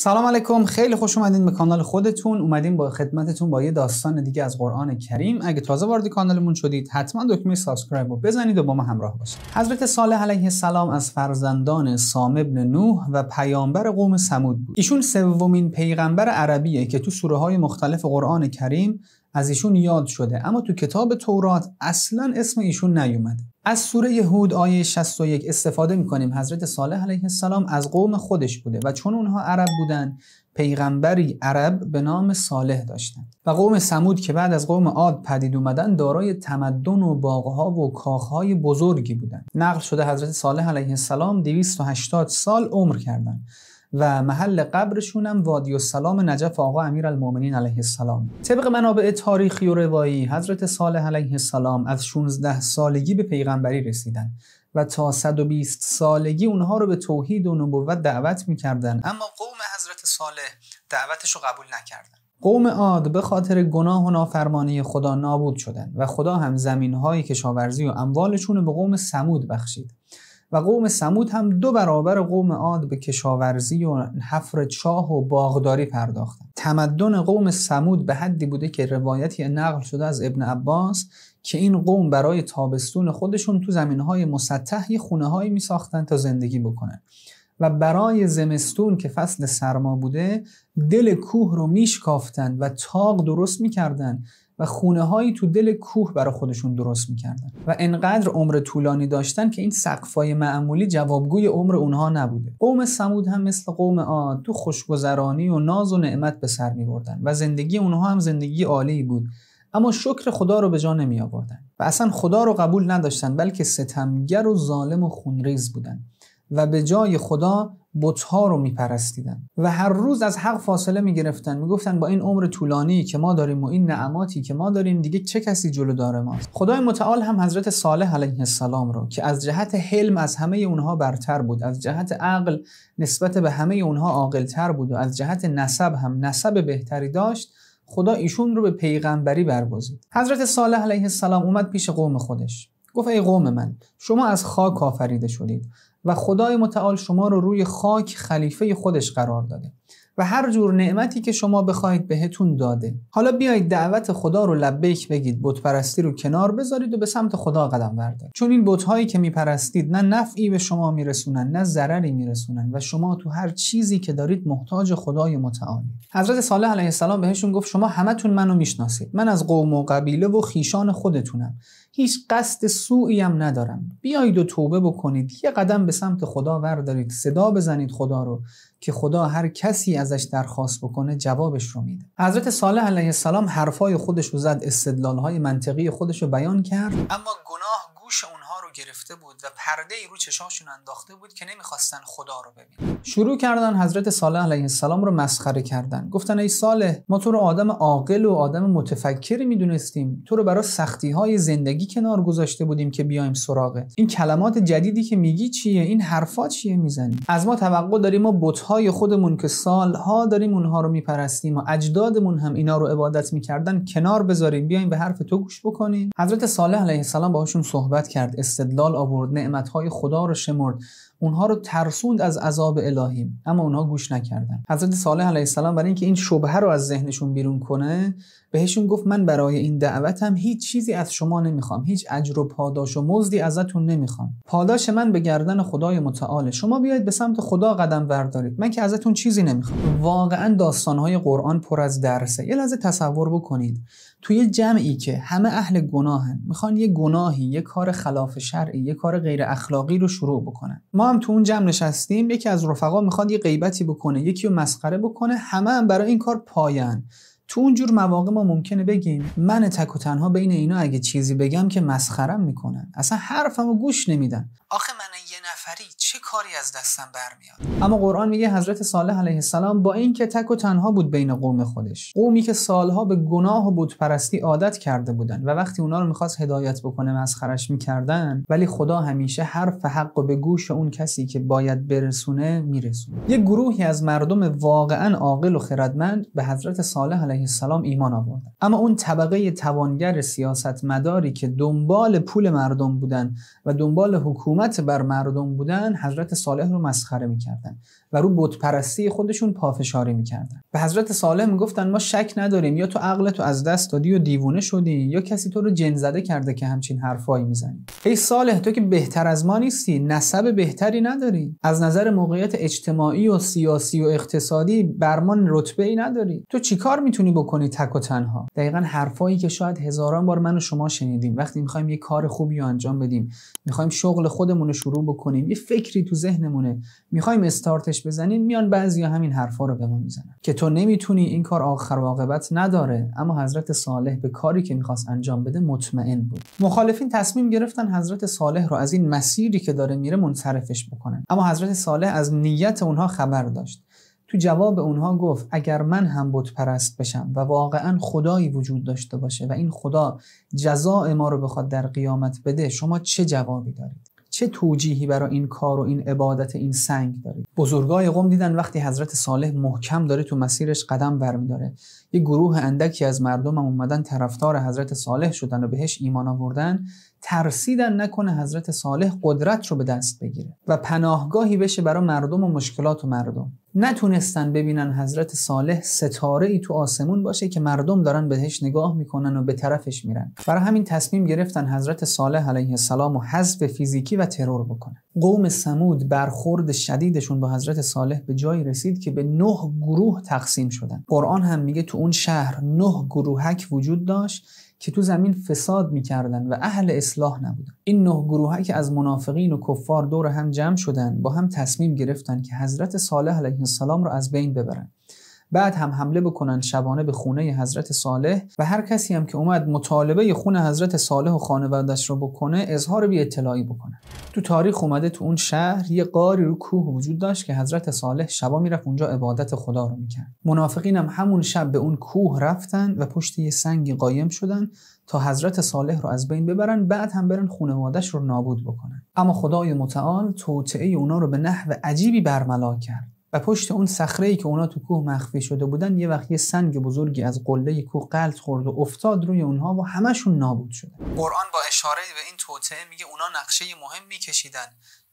سلام علیکم خیلی خوش اومدین به کانال خودتون اومدیم با خدمتتون با یه داستان دیگه از قرآن کریم اگه تازه وارد کانالمون شدید حتما دکمه سابسکرایب رو بزنید و با ما همراه باشید حضرت صالح علیه السلام از فرزندان سام ابن نوح و پیامبر قوم سمود بود ایشون سومین پیغمبر عربیه که تو سوره های مختلف قرآن کریم از ایشون یاد شده اما تو کتاب تورات اصلا اسم ایشون نیومده از سوره هود آیه 61 استفاده میکنیم حضرت صالح علیه السلام از قوم خودش بوده و چون اونها عرب بودن پیغمبری عرب به نام صالح داشتند و قوم سمود که بعد از قوم عاد پدید اومدن دارای تمدن و باغها و کاخهای بزرگی بودند نقل شده حضرت صالح علیه السلام 280 سال عمر کردند و محل قبرشون هم وادی سلام نجف آقا امیرالمؤمنین علیه السلام طبق منابع تاریخی و روایی حضرت صالح علیه السلام از 16 سالگی به پیغمبری رسیدن و تا 120 سالگی اونها رو به توحید و نبوت دعوت میکردن اما قوم حضرت صالح دعوتش رو قبول نکردن قوم عاد به خاطر گناه و نافرمانی خدا نابود شدن و خدا هم زمینهای کشاورزی و اموالشون رو به قوم سمود بخشید و قوم سمود هم دو برابر قوم عاد به کشاورزی و حفر چاه و باغداری پرداختند تمدن قوم سمود به حدی بوده که روایتی نقل شده از ابن عباس که این قوم برای تابستون خودشون تو زمینهای مسطح یه می ساختن تا زندگی بکنن و برای زمستون که فصل سرما بوده دل کوه رو میشکافتند و تاق درست میکردند و خونه هایی تو دل کوه برای خودشون درست میکردن و انقدر عمر طولانی داشتن که این سقفای معمولی جوابگوی عمر اونها نبوده قوم سمود هم مثل قوم عاد تو خوشگذرانی و ناز و نعمت به سر میبردن و زندگی اونها هم زندگی عالی بود اما شکر خدا رو به جا نمی آوردن و اصلا خدا رو قبول نداشتن بلکه ستمگر و ظالم و خونریز بودند. و به جای خدا بتها رو میپرستیدن و هر روز از حق فاصله میگرفتن میگفتن با این عمر طولانی که ما داریم و این نعماتی که ما داریم دیگه چه کسی جلو داره ماست خدای متعال هم حضرت صالح علیه السلام رو که از جهت حلم از همه اونها برتر بود از جهت عقل نسبت به همه اونها عاقلتر بود و از جهت نسب هم نسب بهتری داشت خدا ایشون رو به پیغمبری برگزید حضرت صالح علیه السلام اومد پیش قوم خودش گفت ای قوم من شما از خاک آفریده شدید و خدای متعال شما رو روی خاک خلیفه خودش قرار داده و هر جور نعمتی که شما بخواید بهتون داده حالا بیایید دعوت خدا رو لبیک بگید بتپرستی رو کنار بذارید و به سمت خدا قدم بردارید چون این بتهایی که میپرستید نه نفعی به شما میرسونن نه ضرری میرسونن و شما تو هر چیزی که دارید محتاج خدای متعالید حضرت صالح علیه السلام بهشون گفت شما همتون منو میشناسید من از قوم و قبیله و خیشان خودتونم هیچ قصد سوئی هم ندارم بیایید و توبه بکنید یه قدم به سمت خدا وردارید صدا بزنید خدا رو که خدا هر کسی ازش درخواست بکنه جوابش رو میده حضرت صالح علیه السلام حرفای خودش رو زد استدلالهای منطقی خودش رو بیان کرد اما گناه گوش گرفته بود و پرده ای رو چشاشون انداخته بود که نمیخواستن خدا رو ببینن شروع کردن حضرت صالح علیه السلام رو مسخره کردن گفتن ای صالح ما تو رو آدم عاقل و آدم متفکری میدونستیم تو رو برای سختی های زندگی کنار گذاشته بودیم که بیایم سراغت این کلمات جدیدی که میگی چیه این حرفا چیه میزنی از ما توقع داریم ما بت های خودمون که ها داریم اونها رو میپرستیم و اجدادمون هم اینا رو عبادت میکردن کنار بذاریم بیایم به حرف تو گوش بکنیم حضرت صالح علیه السلام باهاشون صحبت کرد استدلال آورد نعمتهای خدا رو شمرد اونها رو ترسوند از عذاب الهی اما اونها گوش نکردن حضرت صالح علیه السلام برای اینکه این شبهه رو از ذهنشون بیرون کنه بهشون گفت من برای این دعوتم هیچ چیزی از شما نمیخوام هیچ اجر و پاداش و مزدی ازتون نمیخوام پاداش من به گردن خدای متعاله شما بیاید به سمت خدا قدم بردارید من که ازتون چیزی نمیخوام واقعا های قرآن پر از درسه یه لحظه تصور بکنید توی جمعی که همه اهل گناهن میخوان یه گناهی یه کار خلاف شرعی یه کار غیر اخلاقی رو شروع بکنن ما هم تو اون جمع نشستیم یکی از رفقا میخواد یه غیبتی بکنه یکی رو مسخره بکنه همه هم برای این کار پایان تو اون جور مواقع ما ممکنه بگیم من تک و تنها بین اینا اگه چیزی بگم که مسخرم میکنن اصلا حرفمو گوش نمیدن آخه من چه کاری از دستم برمیاد اما قرآن میگه حضرت صالح علیه السلام با اینکه تک و تنها بود بین قوم خودش قومی که سالها به گناه و پرستی عادت کرده بودن و وقتی اونا رو میخواست هدایت بکنه مسخرش میکردن ولی خدا همیشه حرف حق و به گوش اون کسی که باید برسونه میرسونه یه گروهی از مردم واقعا عاقل و خردمند به حضرت صالح علیه السلام ایمان آوردن اما اون طبقه توانگر سیاستمداری که دنبال پول مردم بودن و دنبال حکومت بر مردم بودن حضرت صالح رو مسخره میکردن و رو بت پرستی خودشون پافشاری میکردن به حضرت صالح میگفتن ما شک نداریم یا تو عقل تو از دست دادی و دیوونه شدی یا کسی تو رو جن زده کرده که همچین حرفایی میزنی ای صالح تو که بهتر از ما نیستی نسب بهتری نداری از نظر موقعیت اجتماعی و سیاسی و اقتصادی بر ما رتبه ای نداری تو چیکار میتونی بکنی تک و تنها دقیقا حرفایی که شاید هزاران بار من و شما شنیدیم وقتی میخوایم یه کار خوبی رو انجام بدیم میخوایم شغل خودمون رو شروع بکنیم یه فکری تو ذهنمونه میخوایم استارت حرفش میان بعضی همین حرفا رو به ما میزنن که تو نمیتونی این کار آخر و نداره اما حضرت صالح به کاری که میخواست انجام بده مطمئن بود مخالفین تصمیم گرفتن حضرت صالح رو از این مسیری که داره میره منصرفش بکنن اما حضرت صالح از نیت اونها خبر داشت تو جواب اونها گفت اگر من هم بت پرست بشم و واقعا خدایی وجود داشته باشه و این خدا جزاء ما رو بخواد در قیامت بده شما چه جوابی دارید چه توجیهی برای این کار و این عبادت این سنگ داره بزرگای قوم دیدن وقتی حضرت صالح محکم داره تو مسیرش قدم برمیداره یه گروه اندکی از مردم هم اومدن طرفدار حضرت صالح شدن و بهش ایمان آوردن ترسیدن نکنه حضرت صالح قدرت رو به دست بگیره و پناهگاهی بشه برای مردم و مشکلات و مردم نتونستن ببینن حضرت صالح ستاره ای تو آسمون باشه که مردم دارن بهش نگاه میکنن و به طرفش میرن برای همین تصمیم گرفتن حضرت صالح علیه السلام و حذف فیزیکی و ترور بکنن قوم سمود برخورد شدیدشون با حضرت صالح به جایی رسید که به نه گروه تقسیم شدن قرآن هم میگه تو اون شهر نه گروهک وجود داشت که تو زمین فساد میکردن و اهل اصلاح نبودن این نه گروهی که از منافقین و کفار دور هم جمع شدن با هم تصمیم گرفتن که حضرت صالح علیه السلام را از بین ببرند بعد هم حمله بکنند شبانه به خونه حضرت صالح و هر کسی هم که اومد مطالبه خون حضرت صالح و خانوادش رو بکنه اظهار بی اطلاعی بکنه تو تاریخ اومده تو اون شهر یه قاری رو کوه وجود داشت که حضرت صالح شبا میرفت اونجا عبادت خدا رو میکرد منافقین هم همون شب به اون کوه رفتن و پشت یه سنگی قایم شدن تا حضرت صالح رو از بین ببرن بعد هم برن خونوادش رو نابود بکنن اما خدای متعال توطعه اونا رو به نحو عجیبی برملا کرد و پشت اون صخره ای که اونا تو کوه مخفی شده بودن یه وقت یه سنگ بزرگی از قله کوه قلط خورد و افتاد روی اونها و همشون نابود شد قرآن با اشاره به این توطعه میگه اونا نقشه مهمی کشیدن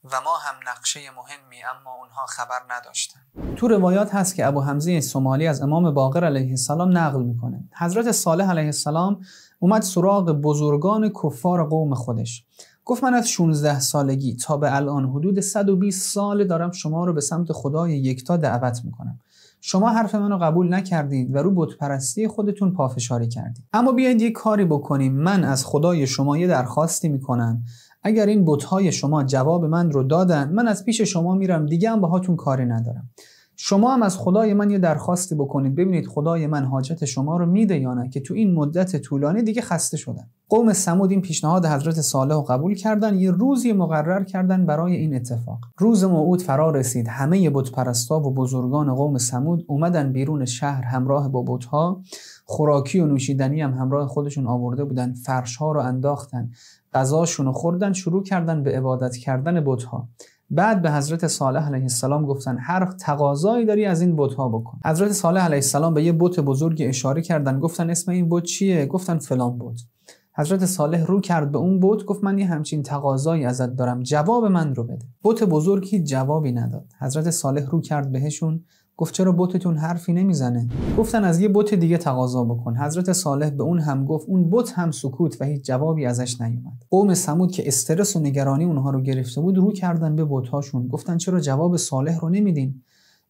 و ما هم نقشه مهمی اما اونها خبر نداشتن تو روایات هست که ابو حمزه سومالی از امام باقر علیه السلام نقل میکنه حضرت صالح علیه السلام اومد سراغ بزرگان کفار قوم خودش گفت من از 16 سالگی تا به الان حدود 120 سال دارم شما رو به سمت خدای یکتا دعوت میکنم شما حرف منو قبول نکردید و رو بتپرستی خودتون پافشاری کردید اما بیایید یه کاری بکنیم من از خدای شما یه درخواستی میکنم اگر این بتهای شما جواب من رو دادن من از پیش شما میرم دیگه هم باهاتون کاری ندارم شما هم از خدای من یه درخواستی بکنید ببینید خدای من حاجت شما رو میده یا نه که تو این مدت طولانی دیگه خسته شدن قوم سمود این پیشنهاد حضرت صالح قبول کردن یه روزی مقرر کردن برای این اتفاق روز موعود فرا رسید همه پرستا و بزرگان قوم سمود اومدن بیرون شهر همراه با بتها خوراکی و نوشیدنی هم همراه خودشون آورده بودن فرشها رو انداختن غذاشون رو خوردن شروع کردن به عبادت کردن بتها بعد به حضرت صالح علیه السلام گفتن هر تقاضایی داری از این ها بکن حضرت صالح علیه السلام به یه بت بزرگ اشاره کردن گفتن اسم این بت چیه گفتن فلان بت حضرت صالح رو کرد به اون بت گفت من یه همچین تقاضایی ازت دارم جواب من رو بده بت بزرگی جوابی نداد حضرت صالح رو کرد بهشون گفت چرا بتتون حرفی نمیزنه گفتن از یه بت دیگه تقاضا بکن حضرت صالح به اون هم گفت اون بت هم سکوت و هیچ جوابی ازش نیومد قوم سمود که استرس و نگرانی اونها رو گرفته بود رو کردن به بتهاشون گفتن چرا جواب صالح رو نمیدین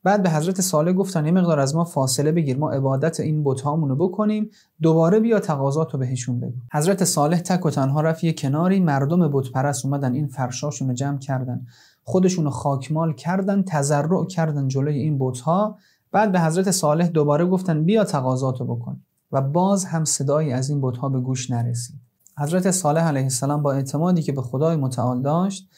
بعد به حضرت صالح گفتن یه مقدار از ما فاصله بگیر ما عبادت این بتهامون رو بکنیم دوباره بیا تقاضا رو بهشون بگو حضرت صالح تک و تنها رفت یه کناری مردم بت پرست اومدن این فرشاشون رو جمع کردن خودشون خاکمال کردن تزرع کردن جلوی این بتها بعد به حضرت صالح دوباره گفتن بیا تقاضاتو بکن و باز هم صدایی از این بتها به گوش نرسید حضرت صالح علیه السلام با اعتمادی که به خدای متعال داشت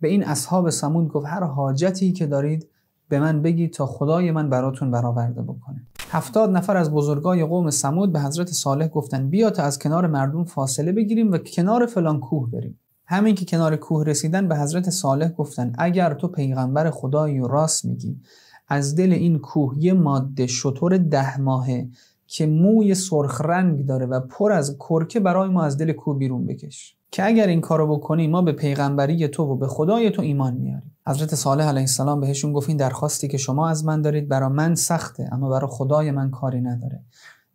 به این اصحاب سمود گفت هر حاجتی که دارید به من بگید تا خدای من براتون برآورده بکنه هفتاد نفر از بزرگای قوم سمود به حضرت صالح گفتن بیا تا از کنار مردم فاصله بگیریم و کنار فلان کوه بریم همین که کنار کوه رسیدن به حضرت صالح گفتن اگر تو پیغمبر خدای راست میگی از دل این کوه یه ماده شطور ده ماهه که موی سرخ رنگ داره و پر از کرکه برای ما از دل کوه بیرون بکش که اگر این کارو بکنی ما به پیغمبری تو و به خدای تو ایمان میاریم حضرت صالح علیه السلام بهشون گفت این درخواستی که شما از من دارید برا من سخته اما برا خدای من کاری نداره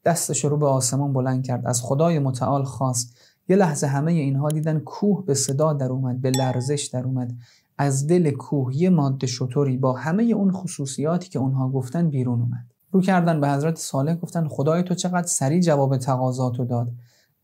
دستش رو به آسمان بلند کرد از خدای متعال خواست یه لحظه همه اینها دیدن کوه به صدا در اومد به لرزش در اومد از دل کوه یه ماده شطوری با همه اون خصوصیاتی که اونها گفتن بیرون اومد رو کردن به حضرت صالح گفتن خدای تو چقدر سریع جواب تقاضاتو داد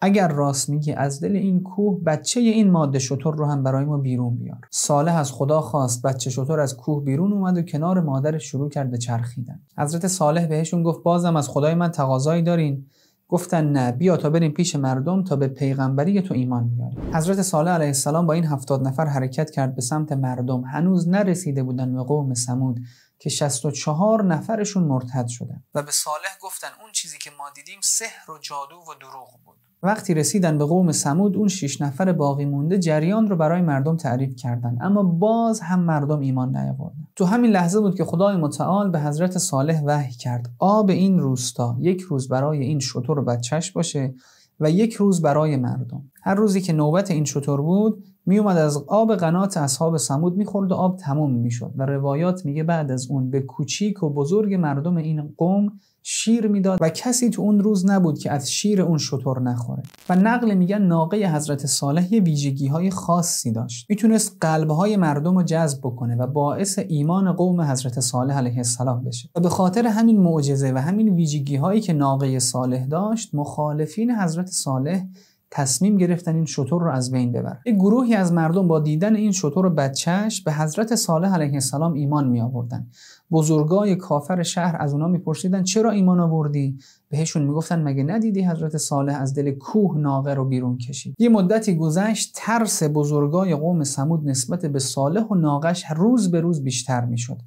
اگر راست میگی از دل این کوه بچه این ماده شطور رو هم برای ما بیرون بیار صالح از خدا خواست بچه شطور از کوه بیرون اومد و کنار مادر شروع کرد به چرخیدن حضرت صالح بهشون گفت بازم از خدای من تقاضایی دارین گفتن نه بیا تا بریم پیش مردم تا به پیغمبری تو ایمان بیاریم حضرت صالح علیه السلام با این هفتاد نفر حرکت کرد به سمت مردم هنوز نرسیده بودن به قوم سمود که 64 نفرشون مرتد شدن و به صالح گفتن اون چیزی که ما دیدیم سحر و جادو و دروغ بود وقتی رسیدن به قوم سمود اون شیش نفر باقی مونده جریان رو برای مردم تعریف کردن اما باز هم مردم ایمان نیاوردن تو همین لحظه بود که خدای متعال به حضرت صالح وحی کرد آب این روستا یک روز برای این شطور و بچش باشه و یک روز برای مردم هر روزی که نوبت این شطور بود میومد از آب قنات اصحاب سمود میخورد و آب تمام میشد و روایات میگه بعد از اون به کوچیک و بزرگ مردم این قوم شیر میداد و کسی تو اون روز نبود که از شیر اون شطور نخوره و نقل میگن ناقه حضرت صالح یه ویژگی های خاصی داشت میتونست قلب های مردم رو جذب بکنه و باعث ایمان قوم حضرت صالح علیه السلام بشه و به خاطر همین معجزه و همین ویژگی هایی که ناقه صالح داشت مخالفین حضرت صالح تصمیم گرفتن این شطور رو از بین ببر. یک گروهی از مردم با دیدن این شطور و بچهش به حضرت صالح علیه السلام ایمان می آوردن بزرگای کافر شهر از اونا میپرسیدن چرا ایمان آوردی بهشون میگفتن مگه ندیدی حضرت صالح از دل کوه ناقه رو بیرون کشید یه مدتی گذشت ترس بزرگای قوم سمود نسبت به صالح و ناقش روز به روز بیشتر میشد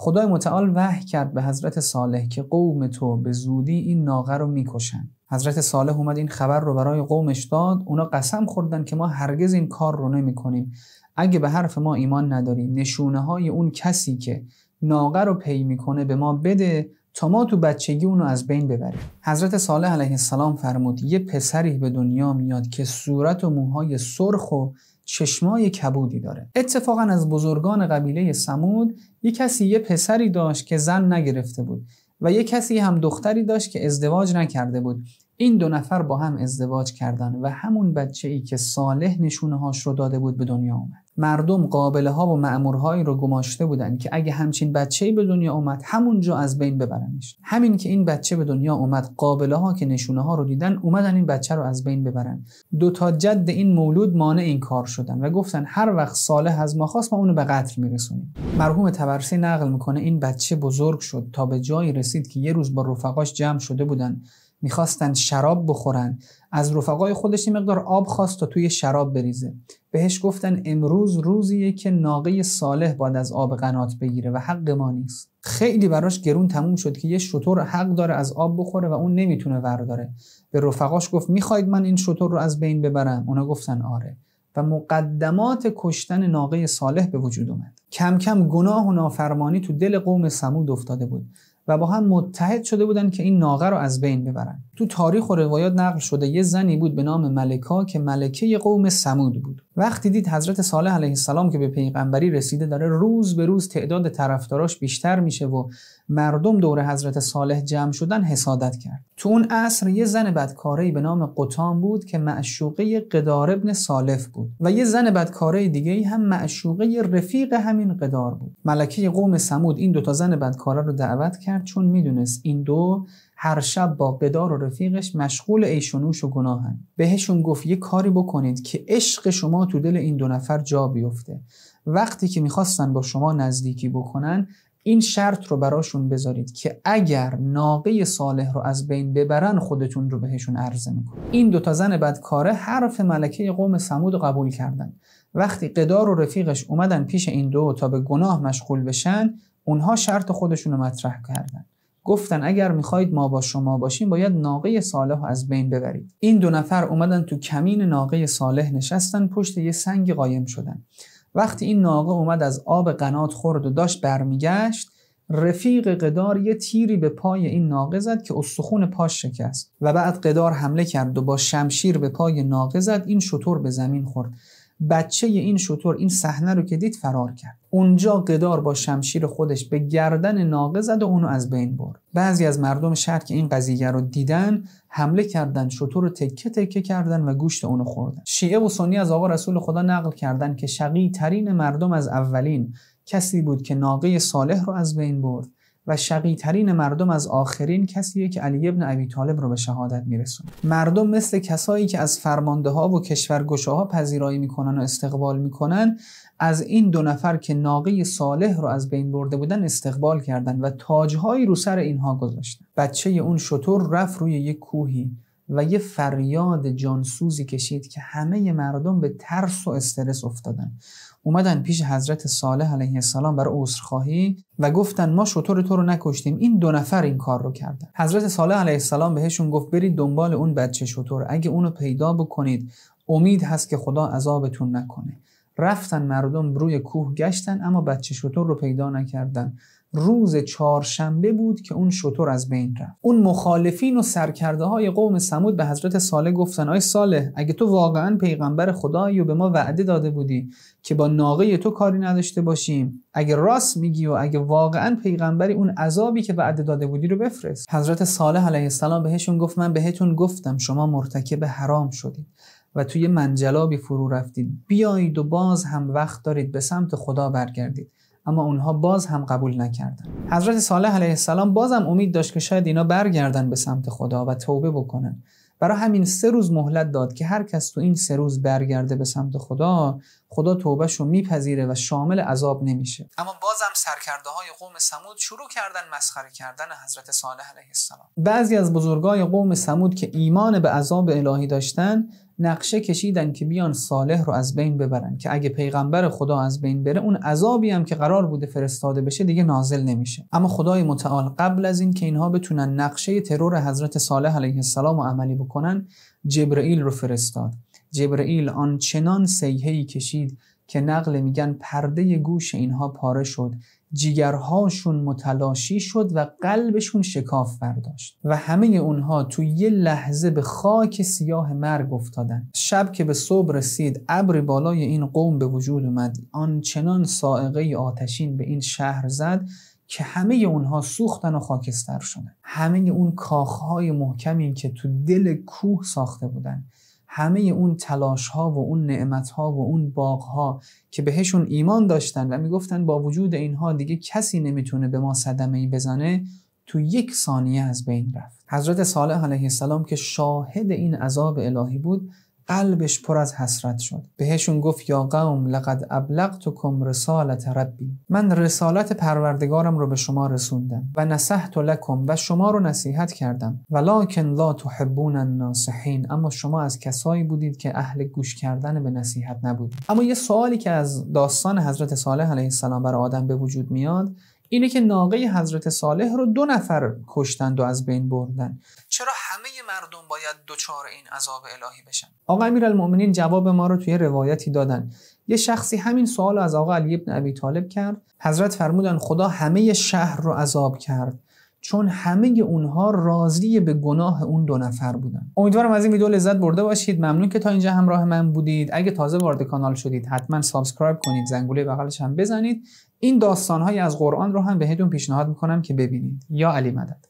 خدای متعال وحی کرد به حضرت صالح که قوم تو به زودی این ناقه رو میکشن حضرت صالح اومد این خبر رو برای قومش داد اونا قسم خوردن که ما هرگز این کار رو نمی کنیم اگه به حرف ما ایمان نداری نشونه های اون کسی که ناقه رو پی میکنه به ما بده تا ما تو بچگی اونو از بین ببریم حضرت صالح علیه السلام فرمود یه پسری به دنیا میاد که صورت و موهای سرخ و چشمای کبودی داره اتفاقا از بزرگان قبیله سمود یه کسی یه پسری داشت که زن نگرفته بود و یه کسی هم دختری داشت که ازدواج نکرده بود این دو نفر با هم ازدواج کردن و همون بچه ای که صالح نشونه هاش رو داده بود به دنیا آمد مردم قابله ها و معمورهایی رو گماشته بودند که اگه همچین بچه به دنیا اومد همونجا از بین ببرنش همین که این بچه به دنیا اومد قابله ها که نشونه ها رو دیدن اومدن این بچه رو از بین ببرن دو تا جد این مولود مانع این کار شدن و گفتن هر وقت صالح از ما خواست ما اونو به قتل میرسونیم مرحوم تبرسی نقل میکنه این بچه بزرگ شد تا به جایی رسید که یه روز با رفقاش جمع شده بودن میخواستن شراب بخورن از رفقای خودش یه مقدار آب خواست تا توی شراب بریزه بهش گفتن امروز روزیه که ناقه صالح باید از آب قنات بگیره و حق ما نیست خیلی براش گرون تموم شد که یه شطور حق داره از آب بخوره و اون نمیتونه ورداره به رفقاش گفت میخواید من این شطور رو از بین ببرم اونا گفتن آره و مقدمات کشتن ناقه صالح به وجود اومد کم کم گناه و نافرمانی تو دل قوم سمود افتاده بود و با هم متحد شده بودن که این ناغه رو از بین ببرن تو تاریخ و روایات نقل شده یه زنی بود به نام ملکا که ملکه قوم سمود بود وقتی دید حضرت صالح علیه السلام که به پیغمبری رسیده داره روز به روز تعداد طرفداراش بیشتر میشه و مردم دور حضرت صالح جمع شدن حسادت کرد تو اون عصر یه زن بدکاره به نام قطام بود که معشوقه قدار ابن صالح بود و یه زن بدکاره دیگه هم معشوقه رفیق هم همین قدار بود ملکه قوم سمود این دوتا زن بدکارا رو دعوت کرد چون میدونست این دو هر شب با قدار و رفیقش مشغول ایشونوش و گناهن بهشون گفت یه کاری بکنید که عشق شما تو دل این دو نفر جا بیفته وقتی که میخواستن با شما نزدیکی بکنن این شرط رو براشون بذارید که اگر ناقه صالح رو از بین ببرن خودتون رو بهشون عرضه میکنید این دوتا زن بدکاره حرف ملکه قوم سمود قبول کردن وقتی قدار و رفیقش اومدن پیش این دو تا به گناه مشغول بشن اونها شرط خودشون رو مطرح کردن گفتن اگر میخواید ما با شما باشیم باید ناقه صالح از بین ببرید این دو نفر اومدن تو کمین ناقه صالح نشستن پشت یه سنگ قایم شدن وقتی این ناقه اومد از آب قنات خورد و داشت برمیگشت رفیق قدار یه تیری به پای این ناقه زد که استخون پاش شکست و بعد قدار حمله کرد و با شمشیر به پای ناقه زد این شطور به زمین خورد بچه این شطور این صحنه رو که دید فرار کرد اونجا قدار با شمشیر خودش به گردن ناقه زد و اونو از بین برد بعضی از مردم شهر که این قضیه رو دیدن حمله کردن شطور رو تکه تکه کردن و گوشت اونو خوردن شیعه و سنی از آقا رسول خدا نقل کردند که شقی ترین مردم از اولین کسی بود که ناقه صالح رو از بین برد و ترین مردم از آخرین کسیه که علی ابن ابی طالب رو به شهادت میرسونه مردم مثل کسایی که از فرمانده ها و کشورگشاها ها پذیرایی میکنن و استقبال میکنن از این دو نفر که ناقه صالح رو از بین برده بودن استقبال کردند و تاجهایی رو سر اینها گذاشتن بچه اون شطور رفت روی یک کوهی و یه فریاد جانسوزی کشید که همه مردم به ترس و استرس افتادن اومدن پیش حضرت صالح علیه السلام برای عذرخواهی و گفتن ما شطور تو رو نکشتیم این دو نفر این کار رو کردن حضرت صالح علیه السلام بهشون گفت برید دنبال اون بچه شطور اگه اونو پیدا بکنید امید هست که خدا عذابتون نکنه رفتن مردم روی کوه گشتن اما بچه شطور رو پیدا نکردن روز چهارشنبه بود که اون شطور از بین رفت اون مخالفین و سرکرده های قوم سمود به حضرت صالح گفتن آی صالح اگه تو واقعا پیغمبر خدایی و به ما وعده داده بودی که با ناقه تو کاری نداشته باشیم اگه راست میگی و اگه واقعا پیغمبری اون عذابی که وعده داده بودی رو بفرست حضرت صالح علیه السلام بهشون گفت من بهتون گفتم شما مرتکب حرام شدید و توی منجلابی فرو رفتید بیایید و باز هم وقت دارید به سمت خدا برگردید اما اونها باز هم قبول نکردند. حضرت صالح علیه السلام باز هم امید داشت که شاید اینا برگردن به سمت خدا و توبه بکنن. برای همین سه روز مهلت داد که هر کس تو این سه روز برگرده به سمت خدا خدا توبهشو میپذیره و شامل عذاب نمیشه اما بازم سرکرده های قوم سمود شروع کردن مسخره کردن حضرت صالح علیه السلام بعضی از بزرگای قوم سمود که ایمان به عذاب الهی داشتن نقشه کشیدن که بیان صالح رو از بین ببرن که اگه پیغمبر خدا از بین بره اون عذابی هم که قرار بوده فرستاده بشه دیگه نازل نمیشه اما خدای متعال قبل از این که اینها بتونن نقشه ترور حضرت صالح علیه السلام رو عملی بکنن جبرئیل رو فرستاد جبرئیل آن چنان سیهی کشید که نقل میگن پرده گوش اینها پاره شد جیگرهاشون متلاشی شد و قلبشون شکاف برداشت و همه اونها تو یه لحظه به خاک سیاه مرگ افتادن شب که به صبح رسید ابر بالای این قوم به وجود اومد آنچنان سائقه آتشین به این شهر زد که همه اونها سوختن و خاکستر شدن همه اون کاخهای محکمی که تو دل کوه ساخته بودن همه اون تلاش ها و اون نعمت ها و اون باغ ها که بهشون ایمان داشتن و میگفتن با وجود اینها دیگه کسی نمیتونه به ما صدمه ای بزنه تو یک ثانیه از بین رفت حضرت صالح علیه السلام که شاهد این عذاب الهی بود قلبش پر از حسرت شد بهشون گفت یا قوم لقد ابلغتکم رسالت ربی من رسالت پروردگارم رو به شما رسوندم و نصحت لکم و شما رو نصیحت کردم ولکن لا تحبون الناصحین اما شما از کسایی بودید که اهل گوش کردن به نصیحت نبودید اما یه سوالی که از داستان حضرت صالح علیه السلام بر آدم به وجود میاد اینه که ناقه حضرت صالح رو دو نفر کشتند و از بین بردن چرا مردم باید دچار این عذاب الهی بشن آقا امیرالمؤمنین جواب ما رو توی روایتی دادن یه شخصی همین سوال از آقا علی ابن ابی طالب کرد حضرت فرمودن خدا همه شهر رو عذاب کرد چون همه اونها راضی به گناه اون دو نفر بودن امیدوارم از این ویدیو لذت برده باشید ممنون که تا اینجا همراه من بودید اگه تازه وارد کانال شدید حتما سابسکرایب کنید زنگوله بغلش هم بزنید این داستانهایی از قرآن رو هم بهتون پیشنهاد میکنم که ببینید یا علی مدد